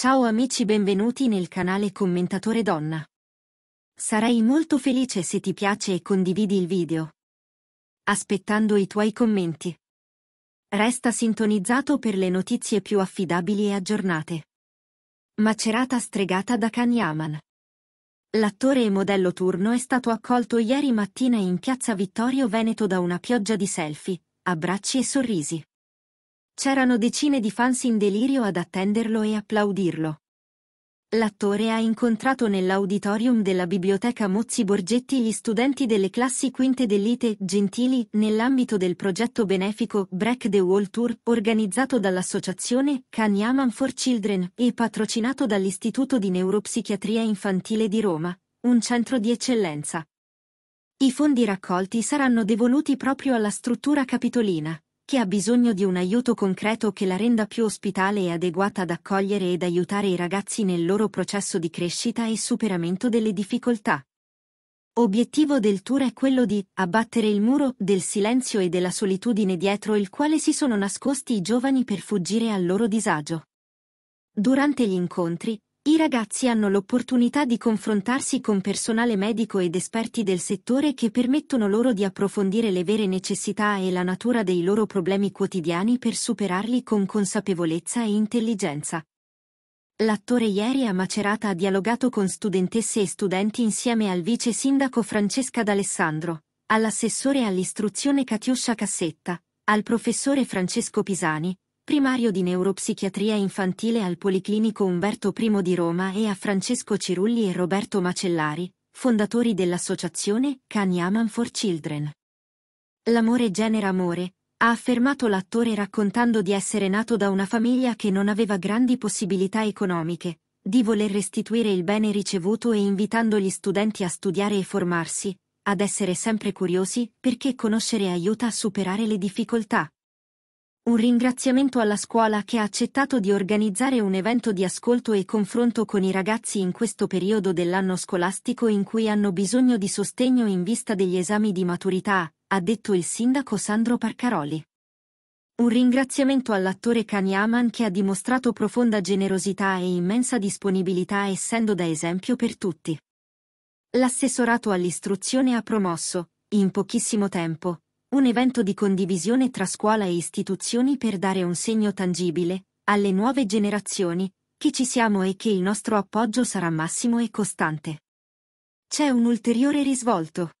Ciao amici benvenuti nel canale Commentatore Donna. Sarei molto felice se ti piace e condividi il video. Aspettando i tuoi commenti. Resta sintonizzato per le notizie più affidabili e aggiornate. Macerata stregata da Kanyaman. L'attore e modello turno è stato accolto ieri mattina in Piazza Vittorio Veneto da una pioggia di selfie, abbracci e sorrisi. C'erano decine di fans in delirio ad attenderlo e applaudirlo. L'attore ha incontrato nell'auditorium della Biblioteca Mozzi Borgetti gli studenti delle classi quinte dell'ITE Gentili nell'ambito del progetto benefico Break the Wall Tour organizzato dall'associazione Canyaman for Children e patrocinato dall'Istituto di Neuropsichiatria Infantile di Roma, un centro di eccellenza. I fondi raccolti saranno devoluti proprio alla struttura capitolina, che ha bisogno di un aiuto concreto che la renda più ospitale e adeguata ad accogliere ed aiutare i ragazzi nel loro processo di crescita e superamento delle difficoltà. Obiettivo del tour è quello di abbattere il muro del silenzio e della solitudine dietro il quale si sono nascosti i giovani per fuggire al loro disagio. Durante gli incontri, i ragazzi hanno l'opportunità di confrontarsi con personale medico ed esperti del settore che permettono loro di approfondire le vere necessità e la natura dei loro problemi quotidiani per superarli con consapevolezza e intelligenza. L'attore ieri a Macerata ha dialogato con studentesse e studenti insieme al vice sindaco Francesca D'Alessandro, all'assessore all'istruzione Catiuscia Cassetta, al professore Francesco Pisani, primario di neuropsichiatria infantile al Policlinico Umberto I di Roma e a Francesco Cirulli e Roberto Macellari, fondatori dell'associazione Cani Aman for Children. L'amore genera amore, ha affermato l'attore raccontando di essere nato da una famiglia che non aveva grandi possibilità economiche, di voler restituire il bene ricevuto e invitando gli studenti a studiare e formarsi, ad essere sempre curiosi perché conoscere aiuta a superare le difficoltà. Un ringraziamento alla scuola che ha accettato di organizzare un evento di ascolto e confronto con i ragazzi in questo periodo dell'anno scolastico in cui hanno bisogno di sostegno in vista degli esami di maturità, ha detto il sindaco Sandro Parcaroli. Un ringraziamento all'attore Kanyaman che ha dimostrato profonda generosità e immensa disponibilità essendo da esempio per tutti. L'assessorato all'istruzione ha promosso, in pochissimo tempo, un evento di condivisione tra scuola e istituzioni per dare un segno tangibile, alle nuove generazioni, che ci siamo e che il nostro appoggio sarà massimo e costante. C'è un ulteriore risvolto.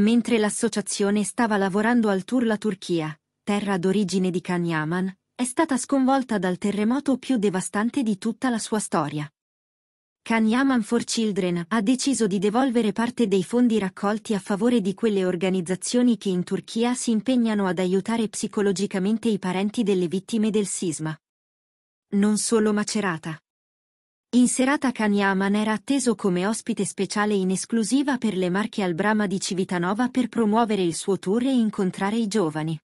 Mentre l'associazione stava lavorando al tour la Turchia, terra d'origine di Kanyaman, è stata sconvolta dal terremoto più devastante di tutta la sua storia. Kanyaman for Children ha deciso di devolvere parte dei fondi raccolti a favore di quelle organizzazioni che in Turchia si impegnano ad aiutare psicologicamente i parenti delle vittime del sisma. Non solo Macerata. In serata Kanyaman era atteso come ospite speciale in esclusiva per le marche al Brahma di Civitanova per promuovere il suo tour e incontrare i giovani.